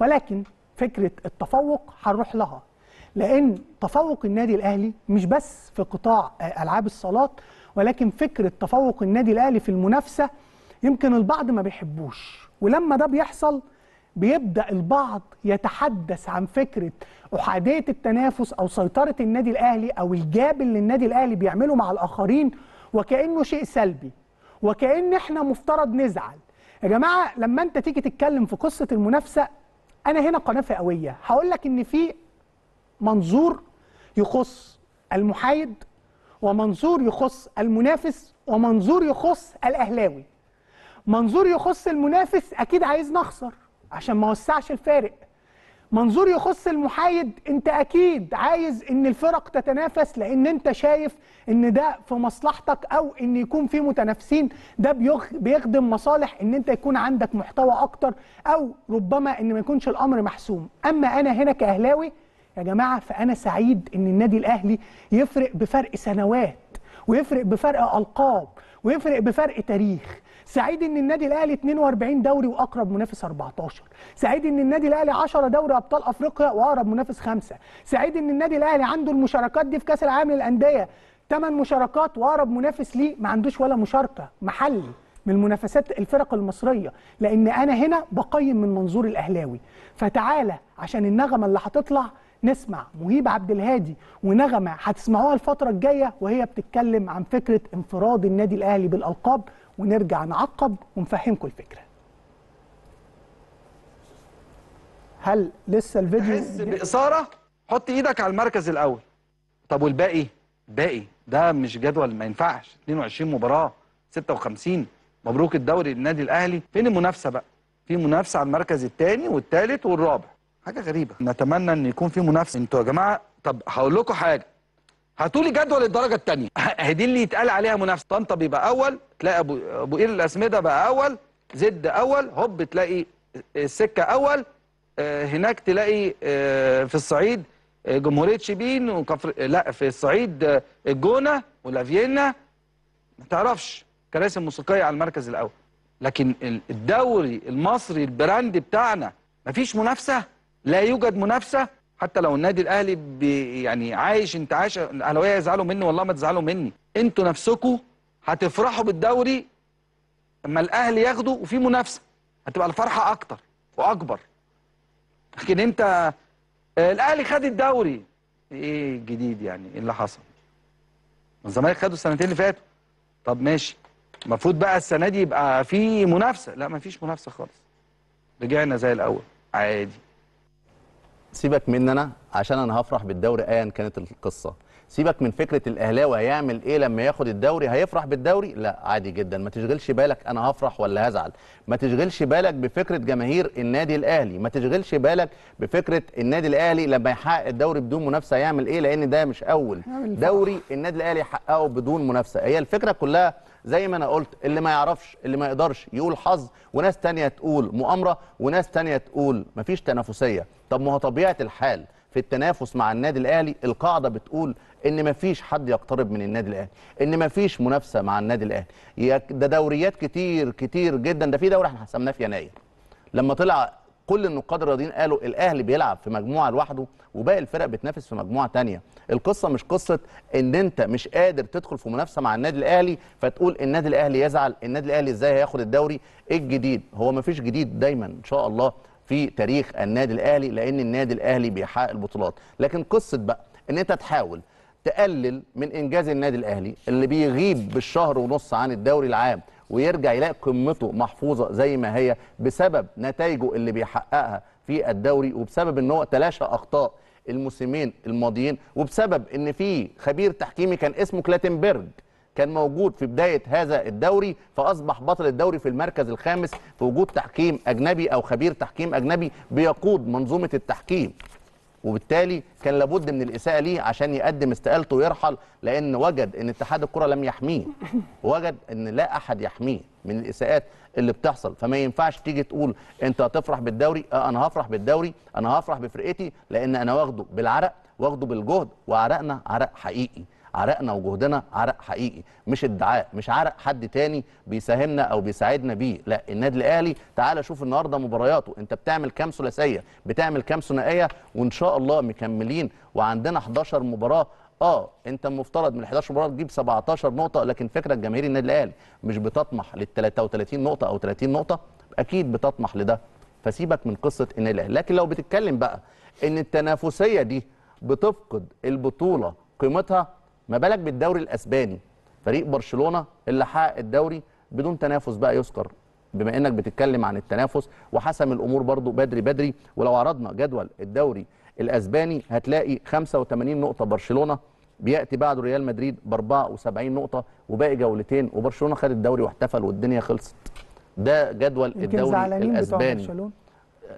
ولكن فكره التفوق هنروح لها لان تفوق النادي الاهلي مش بس في قطاع آه، العاب الصالات ولكن فكره تفوق النادي الاهلي في المنافسه يمكن البعض ما بيحبوش ولما ده بيحصل بيبدا البعض يتحدث عن فكره احاديه التنافس او سيطره النادي الاهلي او الجاب اللي النادي الاهلي بيعمله مع الاخرين وكانه شيء سلبي وكان احنا مفترض نزعل يا جماعه لما انت تيجي تتكلم في قصه المنافسه انا هنا قناه فئويه هقول لك ان في منظور يخص المحايد ومنظور يخص المنافس ومنظور يخص الاهلاوي منظور يخص المنافس اكيد عايزنا نخسر عشان ما وسعش الفارق منظور يخص المحايد انت اكيد عايز ان الفرق تتنافس لان انت شايف ان ده في مصلحتك او ان يكون في متنافسين ده بيخدم مصالح ان انت يكون عندك محتوى اكتر او ربما ان ما يكونش الامر محسوم اما انا هنا كاهلاوي يا جماعه فانا سعيد ان النادي الاهلي يفرق بفرق سنوات ويفرق بفرق القاب ويفرق بفرق تاريخ سعيد ان النادي الاهلي 42 دوري واقرب منافس 14 سعيد ان النادي الاهلي 10 دوري ابطال افريقيا واقرب منافس 5 سعيد ان النادي الاهلي عنده المشاركات دي في كاس العالم للانديه 8 مشاركات واقرب منافس ليه ما عندوش ولا مشاركه محلي من منافسات الفرق المصريه لان انا هنا بقيم من منظور الاهلاوي فتعالى عشان النغمه اللي هتطلع نسمع مهيب عبد الهادي ونغمه هتسمعوها الفتره الجايه وهي بتتكلم عن فكره انفراد النادي الاهلي بالالقاب ونرجع نعقب ونفهمكم الفكره هل لسه الفيديو تحس باثاره حط ايدك على المركز الاول طب والباقي باقي ده مش جدول ما ينفعش 22 مباراه 56 مبروك الدوري للنادي الاهلي فين المنافسه بقى في منافسه على المركز الثاني والثالث والرابع حاجه غريبه نتمنى ان يكون في منافسه انتوا يا جماعه طب هقول لكم حاجه هاتوا لي جدول الدرجه الثانيه دي اللي يتقال عليها منافسه طنطا بيبقى اول تلاقي ابو ابو قير الاسمده بقى اول زد اول هوب تلاقي آه، السكه اول آه، هناك تلاقي آه، في الصعيد جمهوريه شبين وكفر لا في الصعيد الجونه ولافيينا ما تعرفش كراسي موسيقيه على المركز الاول لكن الدوري المصري البراند بتاعنا مفيش منافسه لا يوجد منافسه حتى لو النادي الاهلي يعني عايش انتعاش الاهلاويه يزعلوا مني والله ما تزعلوا مني انتوا نفسكم هتفرحوا بالدوري اما الاهلي ياخده وفي منافسه هتبقى الفرحه اكتر واكبر لكن انت الاهلي خد الدوري ايه الجديد يعني ايه اللي حصل الزمالك خدوا السنتين اللي فاتوا طب ماشي المفروض بقى السنه دي يبقى في منافسه لا مفيش منافسه خالص رجعنا زي الاول عادي سيبك من انا عشان انا هفرح بالدوري ايا كانت القصه سيبك من فكره الاهلاوي هيعمل ايه لما ياخد الدوري هيفرح بالدوري لا عادي جدا ما تشغلش بالك انا هفرح ولا هزعل ما تشغلش بالك بفكره جماهير النادي الاهلي ما تشغلش بالك بفكره النادي الاهلي لما يحقق الدوري بدون منافسه هيعمل ايه لان ده مش اول دوري النادي الاهلي يحققه بدون منافسه هي الفكره كلها زي ما انا قلت اللي ما يعرفش اللي ما يقدرش يقول حظ وناس تانية تقول مؤامره وناس تانية تقول مفيش تنافسيه طب ما هو طبيعه الحال في التنافس مع النادي الاهلي القاعده بتقول ان مفيش حد يقترب من النادي الاهلي ان مفيش منافسه مع النادي الاهلي ده دوريات كتير كتير جدا ده في دوري احنا حسمناه في يناير لما طلع كل النقاد الرياضيين قالوا الاهلي بيلعب في مجموعه لوحده وباقي الفرق بتنافس في مجموعه تانية القصه مش قصه ان انت مش قادر تدخل في منافسه مع النادي الاهلي فتقول النادي الاهلي يزعل النادي الاهلي ازاي هياخد الدوري ايه الجديد هو مفيش جديد دايما ان شاء الله في تاريخ النادي الاهلي لان النادي الاهلي بيحقق البطولات لكن قصه بقى ان انت تحاول تقلل من انجاز النادي الاهلي اللي بيغيب بالشهر ونص عن الدوري العام ويرجع يلاقي قمته محفوظه زي ما هي بسبب نتائجه اللي بيحققها في الدوري وبسبب ان هو تلاشى اخطاء الموسمين الماضيين وبسبب ان في خبير تحكيمي كان اسمه كلاتنبرج كان موجود في بدايه هذا الدوري فاصبح بطل الدوري في المركز الخامس في وجود تحكيم اجنبي او خبير تحكيم اجنبي بيقود منظومه التحكيم وبالتالي كان لابد من الاساءه ليه عشان يقدم استقالته ويرحل لان وجد ان اتحاد الكره لم يحميه وجد ان لا احد يحميه من الاساءات اللي بتحصل فما ينفعش تيجي تقول انت هتفرح بالدوري اه انا هفرح بالدوري انا هفرح بفرقتي لان انا واخده بالعرق واخده بالجهد وعرقنا عرق حقيقي عرقنا وجهدنا عرق حقيقي مش ادعاء مش عرق حد تاني بيساهمنا او بيساعدنا بيه لا النادي الاهلي تعال شوف النهارده مبارياته انت بتعمل كام ثلاثيه بتعمل كام ثنائيه وان شاء الله مكملين وعندنا 11 مباراه اه انت المفترض من 11 مباراه تجيب 17 نقطه لكن فكره جماهير النادي الاهلي مش بتطمح لل 33 نقطه او 30 نقطه اكيد بتطمح لده فسيبك من قصه النادي الاهلي لكن لو بتتكلم بقى ان التنافسيه دي بتفقد البطوله قيمتها ما بالك بالدوري الاسباني فريق برشلونه اللي حقق الدوري بدون تنافس بقى يذكر بما انك بتتكلم عن التنافس وحسم الامور برضو بدري بدري ولو عرضنا جدول الدوري الاسباني هتلاقي 85 نقطه برشلونه بياتي بعده ريال مدريد ب 74 نقطه وباقي جولتين وبرشلونه خد الدوري واحتفل والدنيا خلصت ده جدول الدوري الاسباني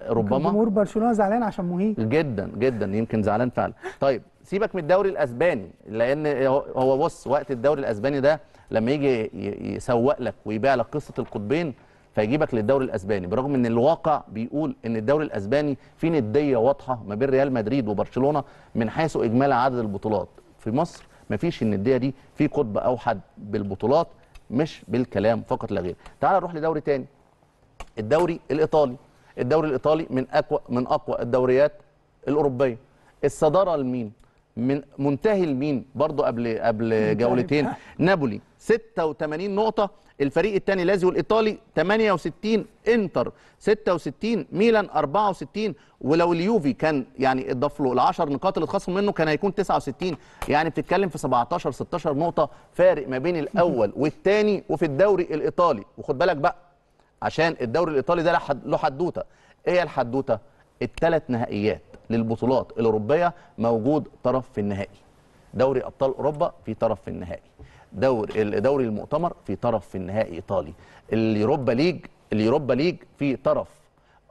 ربما جمهور برشلونه زعلان عشان مهيج جدا جدا يمكن زعلان فعلا طيب سيبك من الدوري الاسباني لان هو بص وقت الدوري الاسباني ده لما يجي يسوق لك ويبيع لك قصه القطبين فيجيبك للدوري الاسباني برغم ان الواقع بيقول ان الدوري الاسباني في نديه واضحه ما بين ريال مدريد وبرشلونه من حيث اجمالي عدد البطولات في مصر ما فيش النديه دي في قطب اوحد بالبطولات مش بالكلام فقط لا غير تعال نروح لدوري تاني الدوري الايطالي الدوري الايطالي من اقوى من اقوى الدوريات الاوروبيه الصداره لمين من منتهي لمين برضه قبل قبل جولتين نابولي 86 نقطه الفريق الثاني لازيو الايطالي 68 انتر 66 ميلان 64 ولو اليوفي كان يعني اضاف له ال 10 نقاط اللي اتخصم منه كان هيكون 69 يعني بتتكلم في 17 16 نقطه فارق ما بين الاول والثاني وفي الدوري الايطالي وخد بالك بقى عشان الدوري الايطالي ده له حدوته ايه الحدوته؟ الثلاث نهائيات للبطولات الاوروبيه موجود طرف في النهائي دوري ابطال اوروبا في طرف في النهائي دوري دوري المؤتمر في طرف في النهائي ايطالي اليوروبا ليج اليوروبا ليج في طرف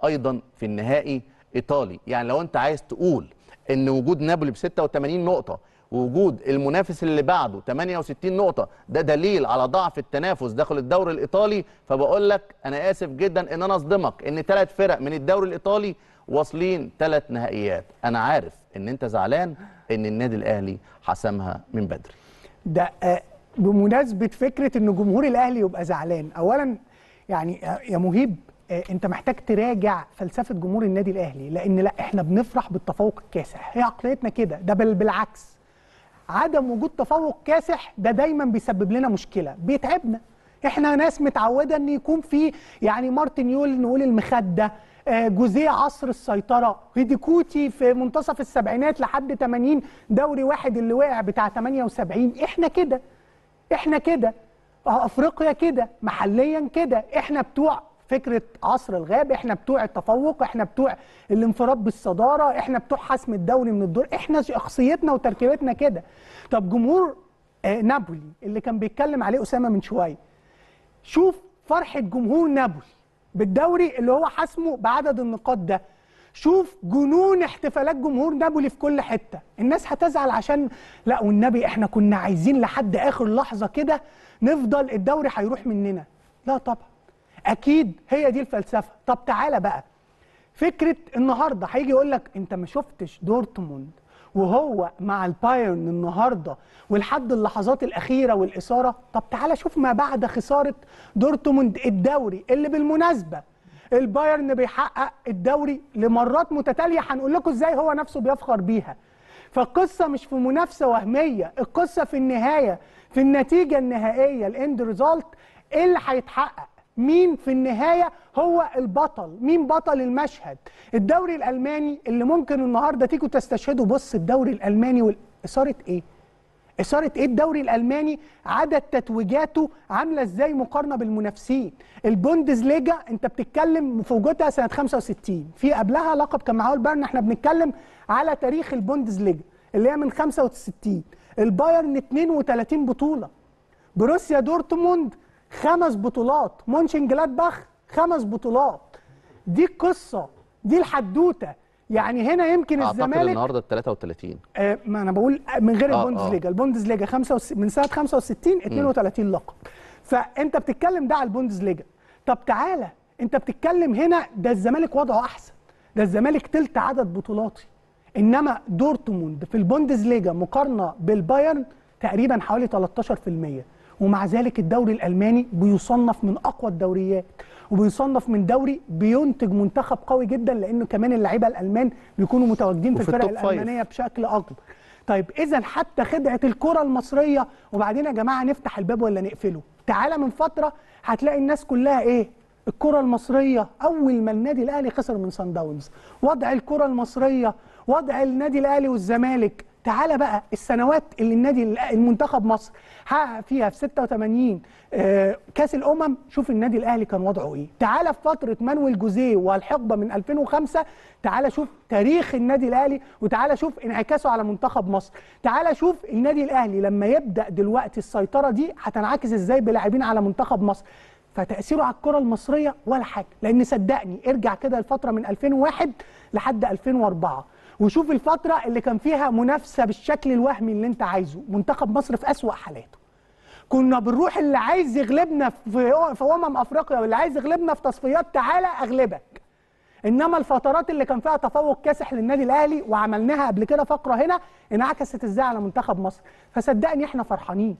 ايضا في النهائي ايطالي يعني لو انت عايز تقول ان وجود نابولي ب 86 نقطه ووجود المنافس اللي بعده 68 نقطه ده دليل على ضعف التنافس داخل الدوري الايطالي فبقول لك انا اسف جدا ان انا اصدمك ان ثلاث فرق من الدوري الايطالي واصلين ثلاث نهائيات انا عارف ان انت زعلان ان النادي الاهلي حسمها من بدري ده آه، بمناسبه فكره ان جمهور الاهلي يبقى زعلان اولا يعني آه، يا مهيب آه، انت محتاج تراجع فلسفه جمهور النادي الاهلي لان لا احنا بنفرح بالتفوق الكاسح هي عقليتنا كده ده بل بالعكس عدم وجود تفوق كاسح ده دايما بيسبب لنا مشكله بيتعبنا احنا ناس متعوده ان يكون في يعني مارتن يول نقول المخده آه، جوزيه عصر السيطره هيديكوتي في منتصف السبعينات لحد 80 دوري واحد اللي وقع بتاع 78 احنا كده احنا كده افريقيا كده محليا كده احنا بتوع فكره عصر الغاب احنا بتوع التفوق احنا بتوع الانفراد بالصداره احنا بتوع حسم الدوري من الدور احنا شخصيتنا وتركيبتنا كده طب جمهور آه، نابولي اللي كان بيتكلم عليه اسامه من شويه شوف فرحه جمهور نابولي بالدوري اللي هو حاسمه بعدد النقاط ده شوف جنون احتفالات جمهور نابولي في كل حته الناس هتزعل عشان لا والنبي احنا كنا عايزين لحد اخر لحظه كده نفضل الدوري هيروح مننا لا طبعا اكيد هي دي الفلسفه طب تعالى بقى فكره النهارده هيجي يقول لك انت ما شفتش دورتموند وهو مع البايرن النهارده ولحد اللحظات الاخيره والاثاره طب تعالى شوف ما بعد خساره دورتموند الدوري اللي بالمناسبه البايرن بيحقق الدوري لمرات متتاليه هنقول لكم ازاي هو نفسه بيفخر بيها فالقصه مش في منافسه وهميه القصه في النهايه في النتيجه النهائيه الاند ريزالت ايه اللي هيتحقق مين في النهاية هو البطل مين بطل المشهد الدوري الألماني اللي ممكن النهاردة تيجوا تستشهدوا بص الدوري الألماني وإثارة إيه إثارة إيه الدوري الألماني عدد تتويجاته عاملة إزاي مقارنة بالمنافسين البوندز ليجا أنت بتتكلم في وجودها سنة 65 في قبلها لقب كان معاه البايرن إحنا بنتكلم على تاريخ البوندز ليجا اللي هي من 65 البايرن 32 بطولة بروسيا دورتموند خمس بطولات مونشن جلادباخ خمس بطولات دي القصه دي الحدوته يعني هنا يمكن أعتقد الزمالك اعتقد النهارده ال 33 آه ما انا بقول من غير آه البوندز آه. خمسة وس... من سنه 65 32 لقب فانت بتتكلم ده على البوندز ليجا طب تعالى انت بتتكلم هنا ده الزمالك وضعه احسن ده الزمالك تلت عدد بطولاتي انما دورتموند في البوندز ليجا مقارنه بالبايرن تقريبا حوالي 13% ومع ذلك الدوري الالماني بيصنف من اقوى الدوريات وبيصنف من دوري بينتج منتخب قوي جدا لانه كمان اللعيبه الالمان بيكونوا متواجدين في الفرق الالمانيه بشكل اكبر طيب اذا حتى خدعه الكره المصريه وبعدين يا جماعه نفتح الباب ولا نقفله تعالى من فتره هتلاقي الناس كلها ايه الكره المصريه اول ما النادي الاهلي خسر من سان داونز وضع الكره المصريه وضع النادي الاهلي والزمالك تعالى بقى السنوات اللي النادي المنتخب مصر حقق فيها في 86 آه، كاس الامم شوف النادي الاهلي كان وضعه ايه تعالى في فتره مانويل جوزيه والحقبه من 2005 تعالى شوف تاريخ النادي الاهلي وتعالى شوف انعكاسه على منتخب مصر تعالى شوف النادي الاهلي لما يبدا دلوقتي السيطره دي هتنعكس ازاي بلاعبين على منتخب مصر فتاثيره على الكره المصريه ولا حاجه لان صدقني ارجع كده الفتره من 2001 لحد 2004 وشوف الفترة اللي كان فيها منافسة بالشكل الوهمي اللي انت عايزه منتخب مصر في أسوأ حالاته كنا بنروح اللي عايز يغلبنا في في أمم أفريقيا واللي عايز يغلبنا في تصفيات تعالى أغلبك إنما الفترات اللي كان فيها تفوق كاسح للنادي الأهلي وعملناها قبل كده فقرة هنا انعكست إزاي على منتخب مصر فصدقني إحنا فرحانين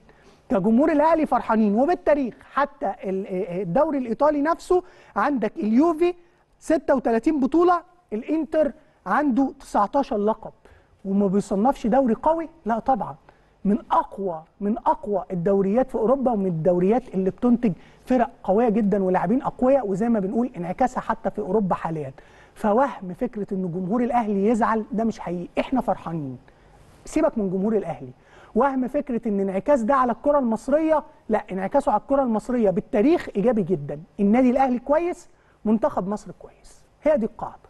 كجمهور الاهلي فرحانين وبالتاريخ حتى آه، آه، الدوري الايطالي نفسه عندك اليوفي 36 بطوله الانتر عنده 19 لقب وما بيصنفش دوري قوي لا طبعا من اقوى من اقوى الدوريات في اوروبا ومن الدوريات اللي بتنتج فرق قويه جدا ولاعبين اقوياء وزي ما بنقول انعكاسها حتى في اوروبا حاليا فوهم فكره ان جمهور الاهلي يزعل ده مش حقيقي احنا فرحانين سيبك من جمهور الاهلي وهم فكره ان انعكاس ده على الكره المصريه لا انعكاسه على الكره المصريه بالتاريخ ايجابي جدا النادي الاهلي كويس منتخب مصر كويس هي دي القاعده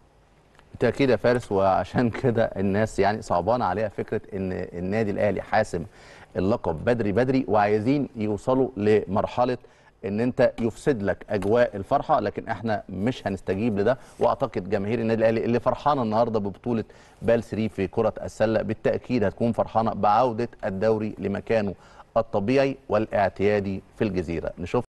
بالتاكيد يا فارس وعشان كده الناس يعني صعبانه عليها فكره ان النادي الاهلي حاسم اللقب بدري بدري وعايزين يوصلوا لمرحله ان انت يفسد لك اجواء الفرحه لكن احنا مش هنستجيب لده واعتقد جماهير النادي الاهلي اللي فرحانه النهارده ببطوله بال 3 في كره السله بالتاكيد هتكون فرحانه بعوده الدوري لمكانه الطبيعي والاعتيادي في الجزيره نشوف